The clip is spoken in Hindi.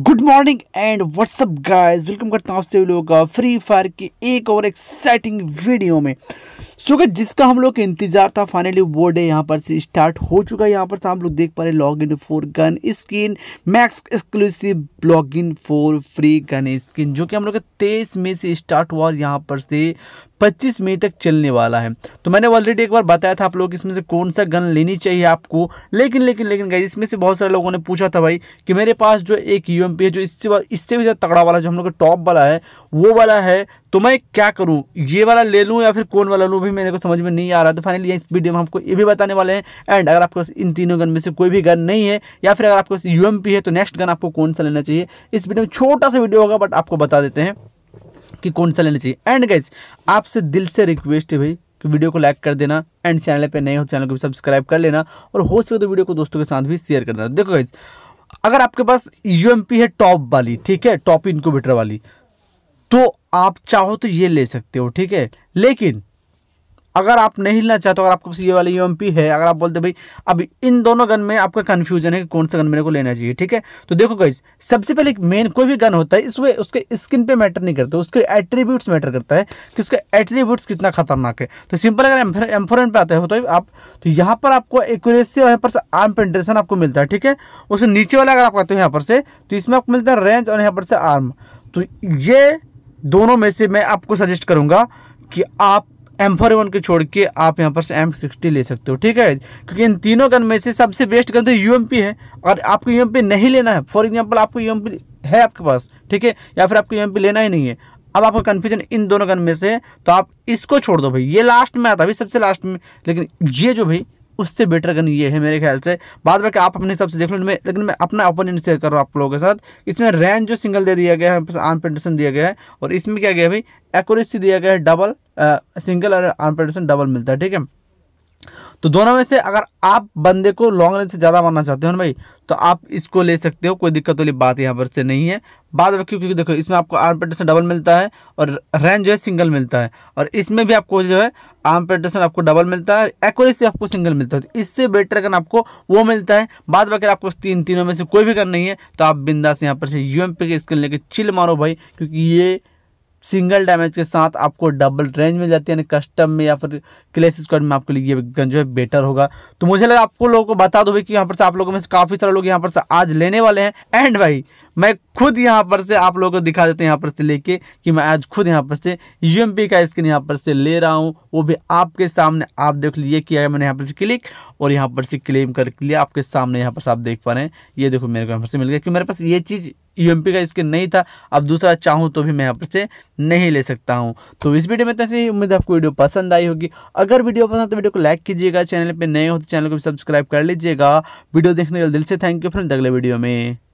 good morning and what's up guys welcome करता हूँ आप सभी लोगों का फ्री फायर की एक और एक्साइटिंग वीडियो में सो so, जिसका हम लोग इंतजार था फाइनली वो डे यहाँ पर से स्टार्ट हो चुका है यहाँ पर से हम लोग देख पा रहे log in for gun skin max exclusive log in for free gun skin जो कि हम लोग का तेईस मई से स्टार्ट हुआ और यहाँ पर से पच्चीस मई तक चलने वाला है तो मैंने ऑलरेडी एक बार बताया था आप लोग इसमें से कौन सा गन लेनी चाहिए आपको लेकिन लेकिन लेकिन गई इसमें से बहुत सारे लोगों ने पूछा था भाई कि मेरे पास जो एक यू है जो इससे इससे भी ज़्यादा तगड़ा वाला जो हम लोग का टॉप वाला है वो वाला है तो मैं क्या करूं ये वाला ले लूं या फिर कौन वाला लूं भी मेरे को समझ में नहीं आ रहा तो फाइनली इस वीडियो में हमको ये भी बताने वाले हैं एंड अगर आपके पास इन तीनों गन में से कोई भी गन नहीं है या फिर अगर आपके पास यू है तो नेक्स्ट गन आपको कौन सा लेना चाहिए इस वीडियो में छोटा सा वीडियो होगा बट आपको बता देते हैं कि कौन सा लेना चाहिए एंड गाइज आपसे दिल से रिक्वेस्ट है भाई कि वीडियो को लाइक कर देना एंड चैनल पे नए हो चैनल को भी सब्सक्राइब कर लेना और हो सके तो वीडियो को दोस्तों के साथ भी शेयर कर देना देखो गाइज अगर आपके पास यू है टॉप वाली ठीक है टॉप इनक्यूबेटर वाली तो आप चाहो तो ये ले सकते हो ठीक है लेकिन अगर आप नहीं हिलना चाहते अगर आपके पास ये वाली यूएमपी e है अगर आप बोलते भाई अब इन दोनों गन में आपका कंफ्यूजन है कि कौन सा गन मेरे को लेना चाहिए ठीक है तो देखो गाइज सबसे पहले मेन कोई भी गन होता है इसमें उसके स्किन पे मैटर नहीं करता उसके एट्रीब्यूट्स मैटर करता है कि उसके एट्रीब्यूट्स कितना खतरनाक है तो सिंपल अगर एम्फोरन पर आते हो तो आप तो यहाँ पर आपको एक्यूरेसी और यहाँ पर आर्म पेंट्रेशन आपको मिलता है ठीक है उससे नीचे वाला अगर आप आते हो यहाँ पर से तो इसमें आपको मिलता है रेंज और यहाँ पर से आर्म तो ये दोनों में से मैं आपको सजेस्ट करूँगा कि आप एम फोर वन को छोड़ के आप यहाँ पर से एम सिक्सटी ले सकते हो ठीक है क्योंकि इन तीनों गन में से सबसे बेस्ट गन तो यू एम पी है और आपको यू एम पी नहीं लेना है फॉर एग्जाम्पल आपको यू एम पी है आपके पास ठीक है या फिर आपको यू एम पी लेना ही नहीं है अब आपका कन्फ्यूजन इन दोनों गन में से तो आप इसको छोड़ दो भाई ये लास्ट में आता भाई सबसे लास्ट में लेकिन ये जो भाई उससे बेटर गन ये है मेरे ख्याल से बाद में आप अपने हिसाब से देख लो मैं लेकिन मैं अपना ओपिनियन शेयर कर रहा हूँ आप लोगों के साथ इसमें रैन जो सिंगल दे दिया गया है आर्म पेंटेशन दिया गया है और इसमें क्या गया भाई एक्यूरेसी दिया गया है डबल सिंगल और अनपेटेशन डबल मिलता है ठीक है तो दोनों में से अगर आप बंदे को लॉन्ग रेंज से ज़्यादा मारना चाहते हो ना भाई तो आप इसको ले सकते हो कोई दिक्कत वाली बात यहाँ पर से नहीं है बाद में क्योंकि देखो इसमें आपको आर्म प्रोटेक्शन डबल मिलता है और रेंज जो है सिंगल मिलता है और इसमें भी आपको जो है आर्म प्रोटेक्शन आपको डबल मिलता है एक्यूरेसी आपको सिंगल मिलता है तो इससे बेटर गन आपको वो मिलता है बाद में आपको तीन तीनों में से कोई भी गन नहीं है तो आप बिंदास यहाँ पर से यू के स्किल लेकर चिल मारो भाई क्योंकि ये सिंगल डैमेज के साथ आपको डबल रेंज मिल जाती है यानी कस्टम में या फिर क्लेस स्क्वाड में आपके लिए ये गन जो है बेटर होगा तो मुझे लगा आपको लोगों को बता दो कि यहाँ पर से आप लोगों में से काफ़ी सारे लोग यहाँ पर से आज लेने वाले हैं एंड भाई मैं खुद यहाँ पर से आप लोगों को दिखा देते हैं यहाँ पर से लेके कि मैं आज खुद यहाँ पर से यू का स्क्रीन यहाँ पर से ले रहा हूँ वो भी आपके सामने आप देख लीजिए किया है मैंने यहाँ पर से क्लिक और यहाँ पर से क्लेम कर लिया आपके सामने यहाँ पर आप देख पा रहे हैं ये देखो मेरे को यहाँ पर से मिल गया क्योंकि मेरे पास ये चीज़ यू का इसके नहीं था अब दूसरा चाहूँ तो भी मैं यहाँ से नहीं ले सकता हूँ तो इस वीडियो में तैसे ही उम्मीद आपको वीडियो पसंद आई होगी अगर वीडियो पसंद तो वीडियो को लाइक कीजिएगा चैनल पर नए हो तो चैनल को भी सब्सक्राइब कर लीजिएगा वीडियो देखने के लिए दिल से थैंक यू फ्रेंड अगले वीडियो में